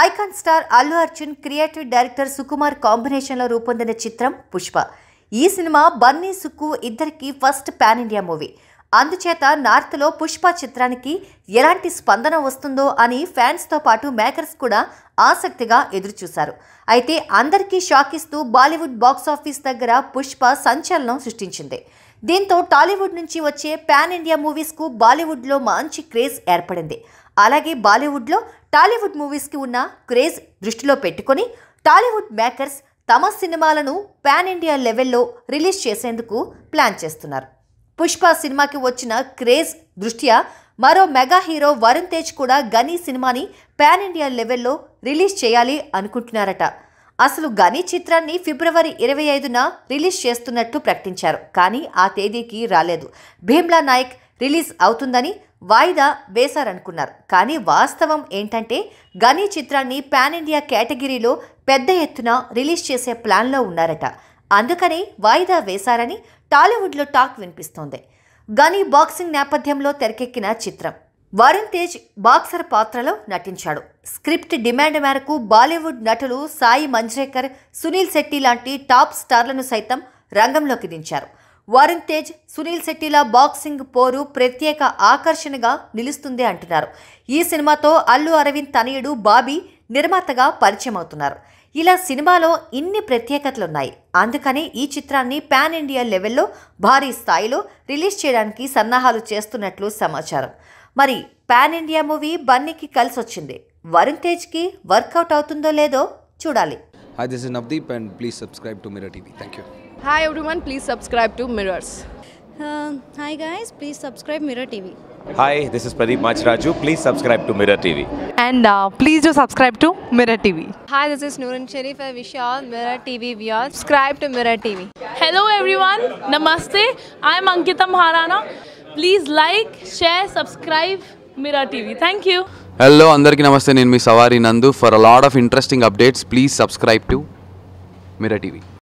Icon star Allu Arjun creative director Sukumar కాంబినేషన్లో రూపొందిన చిత్రం పుష్ప ఈ సినిమా బన్నీ సుక్కు ఇద్దరికి ఫస్ట్ పాన్ ఇండియా మూవీ అందుచేత నార్త్లో పుష్ప చిత్రానికి ఎలాంటి స్పందన వస్తుందో అని ఫ్యాన్స్తో పాటు మేకర్స్ కూడా ఆసక్తిగా ఎదురుచూశారు అయితే అందరికీ షాక్ ఇస్తూ బాలీవుడ్ బాక్సాఫీస్ దగ్గర పుష్ప సంచలనం సృష్టించింది దీంతో టాలీవుడ్ నుంచి వచ్చే పాన్ ఇండియా మూవీస్కు బాలీవుడ్లో మంచి క్రేజ్ ఏర్పడింది అలాగే బాలీవుడ్లో టాలీవుడ్ మూవీస్కి ఉన్న క్రేజ్ దృష్టిలో పెట్టుకొని టాలీవుడ్ మేకర్స్ తమ సినిమాలను పాన్ ఇండియా లెవెల్లో రిలీజ్ చేసేందుకు ప్లాన్ చేస్తున్నారు పుష్ప సినిమాకి వచ్చిన క్రేజ్ దృష్ట్యా మరో మెగా హీరో వరుణ్ తేజ్ కూడా గనీ సినిమాని పాన్ ఇండియా లెవెల్లో రిలీజ్ చేయాలి అనుకుంటున్నారట అసలు గనీ చిత్రాన్ని ఫిబ్రవరి ఇరవై ఐదున రిలీజ్ చేస్తున్నట్టు ప్రకటించారు కానీ ఆ తేదీకి రాలేదు భీమ్లా నాయక్ రిలీజ్ అవుతుందని వాయిదా వేశారనుకున్నారు కానీ వాస్తవం ఏంటంటే గనీ చిత్రాన్ని పాన్ ఇండియా కేటగిరీలో పెద్ద ఎత్తున రిలీజ్ చేసే ప్లాన్లో ఉన్నారట అందుకని వాయిదా వేశారని టాలీవుడ్లో టాక్ వినిపిస్తోంది గనీ బాక్సింగ్ నేపథ్యంలో తెరకెక్కిన చిత్రం వరుణ్ తేజ్ బాక్సర్ పాత్రలో నటించాడు స్క్రిప్ట్ డిమాండ్ మేరకు బాలీవుడ్ నటులు సాయి మంజ్రేకర్ సునీల్ శెట్టి లాంటి టాప్ స్టార్లను సైతం రంగంలోకి దించారు వరుణ్ తేజ్ సునీల్ శెట్టిల బాక్సింగ్ పోరు ప్రత్యేక ఆకర్షణగా నిలుస్తుంది అంటున్నారు ఈ సినిమాతో అల్లు అరవింద్ తనయుడు బాబీ నిర్మాతగా పరిచయం అవుతున్నారు ఇలా సినిమాలో ఇన్ని ప్రత్యేకతలున్నాయి అందుకనే ఈ చిత్రాన్ని పాన్ ఇండియా లెవెల్లో భారీ స్థాయిలో రిలీజ్ చేయడానికి సన్నాహాలు చేస్తున్నట్లు సమాచారం మరి పాన్ ఇండియా మూవీ బన్నీకి కలిసి వచ్చింది వరుణ్ తేజ్కి వర్కౌట్ అవుతుందో లేదో చూడాలి this Navdeep and please subscribe to TV thank you Hi everyone, please subscribe to Mirrors. Uh, hi guys, please subscribe Mirror TV. Hi, this is Pradeep Machraju. Please subscribe to Mirror TV. And uh, please do subscribe to Mirror TV. Hi, this is Nooran Sharif. I wish you all Mirror TV viewers. Subscribe to Mirror TV. Hello everyone. Namaste. I'm Ankita Maharana. Please like, share, subscribe Mirror TV. Thank you. Hello అందరికీ నమస్తే నేను మీ సవారి Nandu for a load of interesting updates please subscribe to mirror TV